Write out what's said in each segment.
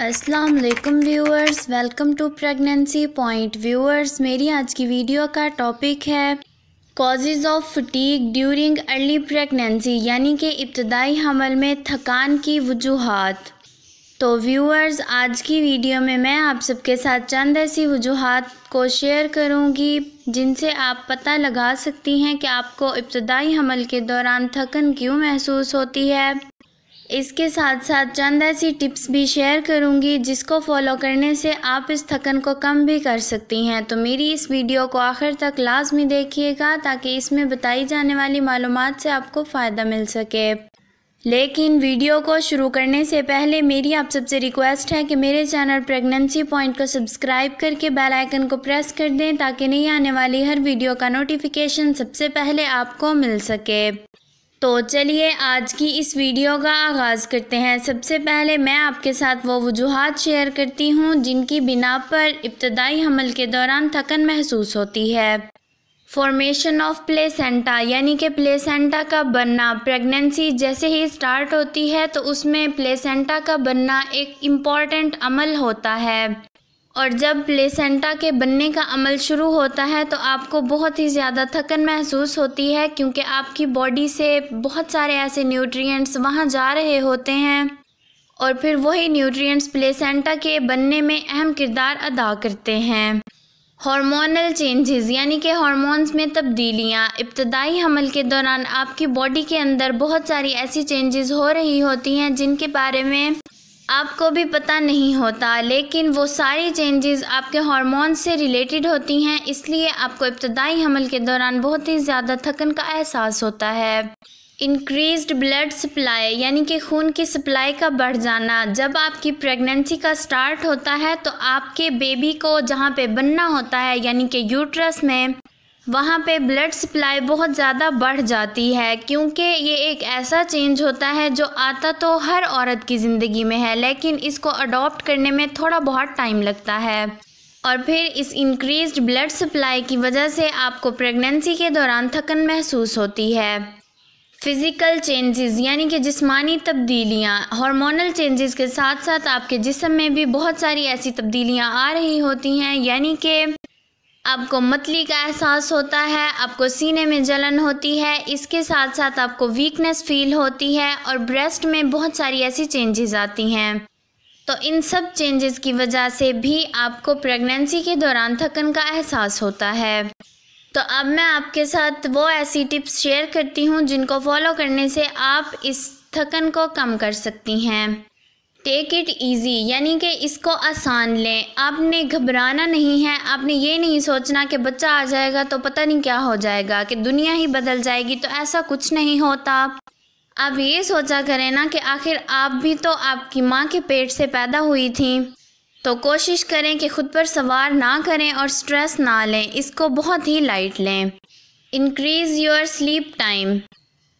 अस्सलाम वालेकुम viewers welcome to Pregnancy Point viewers मेरी आज की वीडियो का टॉपिक है causes of fatigue during early pregnancy यानी कि इब्तदाई हमल में थकान की वजूहत तो व्यूअर्स आज की वीडियो में मैं आप सबके साथ चंद ऐसी वजूहत को शेयर करूंगी जिनसे आप पता लगा सकती हैं कि आपको इब्तदाई हमल के दौरान थकन क्यों महसूस होती है इसके साथ साथ चंद ऐसी टिप्स भी शेयर करूंगी जिसको फॉलो करने से आप इस थकन को कम भी कर सकती हैं तो मेरी इस वीडियो को आखिर तक लाजमी देखिएगा ताकि इसमें बताई जाने वाली मालूम से आपको फ़ायदा मिल सके लेकिन वीडियो को शुरू करने से पहले मेरी आप सबसे रिक्वेस्ट है कि मेरे चैनल प्रेगनेंसी पॉइंट को सब्सक्राइब करके बेल आइकन को प्रेस कर दें ताकि नई आने वाली हर वीडियो का नोटिफिकेशन सबसे पहले आपको मिल सके तो चलिए आज की इस वीडियो का आगाज़ करते हैं सबसे पहले मैं आपके साथ वो वजूहत शेयर करती हूँ जिनकी बिना पर इब्तदाई हमल के दौरान थकन महसूस होती है फॉर्मेशन ऑफ प्लेसेंटा यानी कि प्लेसेंटा का बनना प्रेगनेंसी जैसे ही स्टार्ट होती है तो उसमें प्लेसेंटा का बनना एक इम्पॉर्टेंट अमल होता है और जब प्लेसेंटा के बनने का अमल शुरू होता है तो आपको बहुत ही ज़्यादा थकन महसूस होती है क्योंकि आपकी बॉडी से बहुत सारे ऐसे न्यूट्रिएंट्स वहाँ जा रहे होते हैं और फिर वही न्यूट्रिएंट्स प्लेसेंटा के बनने में अहम किरदार अदा करते हैं हार्मोनल चेंजेस यानी कि हार्मोन्स में तब्दीलियाँ इब्तदाई हमल के दौरान आपकी बॉडी के अंदर बहुत सारी ऐसी चेंजेस हो रही होती हैं जिनके बारे में आपको भी पता नहीं होता लेकिन वो सारी चेंजेस आपके हार्मोन से रिलेटेड होती हैं इसलिए आपको इब्तदाई हमल के दौरान बहुत ही ज़्यादा थकन का एहसास होता है इंक्रीज्ड ब्लड सप्लाई यानी कि खून की सप्लाई का बढ़ जाना जब आपकी प्रेगनेंसी का स्टार्ट होता है तो आपके बेबी को जहाँ पे बनना होता है यानी कि यूट्रस में वहाँ पे ब्लड सप्लाई बहुत ज़्यादा बढ़ जाती है क्योंकि ये एक ऐसा चेंज होता है जो आता तो हर औरत की ज़िंदगी में है लेकिन इसको अडॉप्ट करने में थोड़ा बहुत टाइम लगता है और फिर इस इंक्रीज्ड ब्लड सप्लाई की वजह से आपको प्रेगनेंसी के दौरान थकन महसूस होती है फिज़िकल चेंजेस यानी कि जिस्मानी तब्दीलियाँ हार्मोनल चेंजेस के साथ साथ आपके जिसम में भी बहुत सारी ऐसी तब्दीलियाँ आ रही होती हैं यानी कि आपको मतली का एहसास होता है आपको सीने में जलन होती है इसके साथ साथ आपको वीकनेस फील होती है और ब्रेस्ट में बहुत सारी ऐसी चेंजेस आती हैं तो इन सब चेंजेस की वजह से भी आपको प्रेगनेंसी के दौरान थकन का एहसास होता है तो अब मैं आपके साथ वो ऐसी टिप्स शेयर करती हूँ जिनको फॉलो करने से आप इस थकन को कम कर सकती हैं टेक इट ईजी यानी कि इसको आसान लें आपने घबराना नहीं है आपने ये नहीं सोचना कि बच्चा आ जाएगा तो पता नहीं क्या हो जाएगा कि दुनिया ही बदल जाएगी तो ऐसा कुछ नहीं होता आप ये सोचा करें ना कि आखिर आप भी तो आपकी माँ के पेट से पैदा हुई थी तो कोशिश करें कि खुद पर सवार ना करें और स्ट्रेस ना लें इसको बहुत ही लाइट लें इंक्रीज़ योर स्लीप टाइम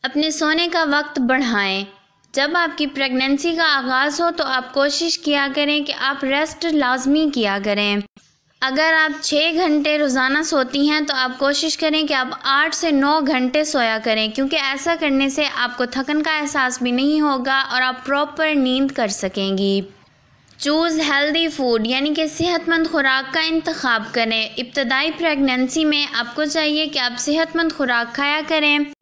अपने सोने का वक्त बढ़ाएं जब आपकी प्रेगनेंसी का आगाज़ हो तो आप कोशिश किया करें कि आप रेस्ट लाजमी किया करें अगर आप छः घंटे रोज़ाना सोती हैं तो आप कोशिश करें कि आप आठ से नौ घंटे सोया करें क्योंकि ऐसा करने से आपको थकन का एहसास भी नहीं होगा और आप प्रॉपर नींद कर सकेंगी चूज़ हेल्दी फूड यानी कि सेहतमंद खुराक का इंतखब करें इब्तदाई प्रेगनेंसी में आपको चाहिए कि आप सेहतमंद खुराक खाया करें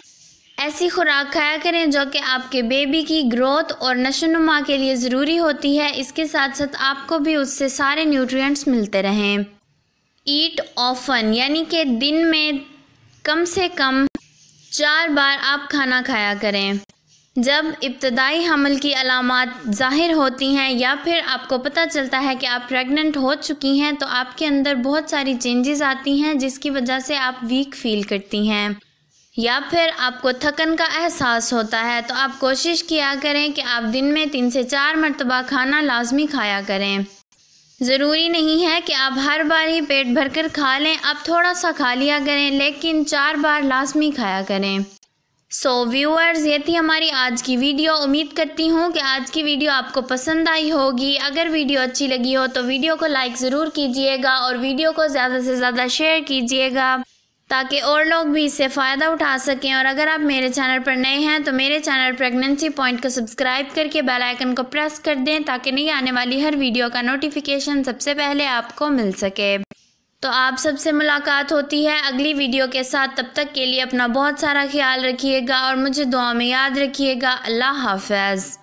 ऐसी खुराक खाया करें जो कि आपके बेबी की ग्रोथ और नशोनुमा के लिए ज़रूरी होती है इसके साथ साथ आपको भी उससे सारे न्यूट्रिएंट्स मिलते रहें ईट ऑफन यानी कि दिन में कम से कम चार बार आप खाना खाया करें जब इब्तदाई हमल की अलामत ज़ाहिर होती हैं या फिर आपको पता चलता है कि आप प्रेग्नेंट हो चुकी हैं तो आपके अंदर बहुत सारी चेंजेस आती हैं जिसकी वजह से आप वीक फील करती हैं या फिर आपको थकन का एहसास होता है तो आप कोशिश किया करें कि आप दिन में तीन से चार मरतबा खाना लाजमी खाया करें ज़रूरी नहीं है कि आप हर बार ही पेट भरकर खा लें आप थोड़ा सा खा लिया करें लेकिन चार बार लाजमी खाया करें सो so, व्यूअर्स ये थी हमारी आज की वीडियो उम्मीद करती हूँ कि आज की वीडियो आपको पसंद आई होगी अगर वीडियो अच्छी लगी हो तो वीडियो को लाइक ज़रूर कीजिएगा और वीडियो को ज़्यादा से ज़्यादा शेयर कीजिएगा ताकि और लोग भी इससे फ़ायदा उठा सकें और अगर आप मेरे चैनल पर नए हैं तो मेरे चैनल प्रेगनेंसी पॉइंट को सब्सक्राइब करके बेल आइकन को प्रेस कर दें ताकि नई आने वाली हर वीडियो का नोटिफिकेशन सबसे पहले आपको मिल सके तो आप सबसे मुलाकात होती है अगली वीडियो के साथ तब तक के लिए अपना बहुत सारा ख्याल रखिएगा और मुझे दुआ में याद रखिएगा अल्लाह हाफिज़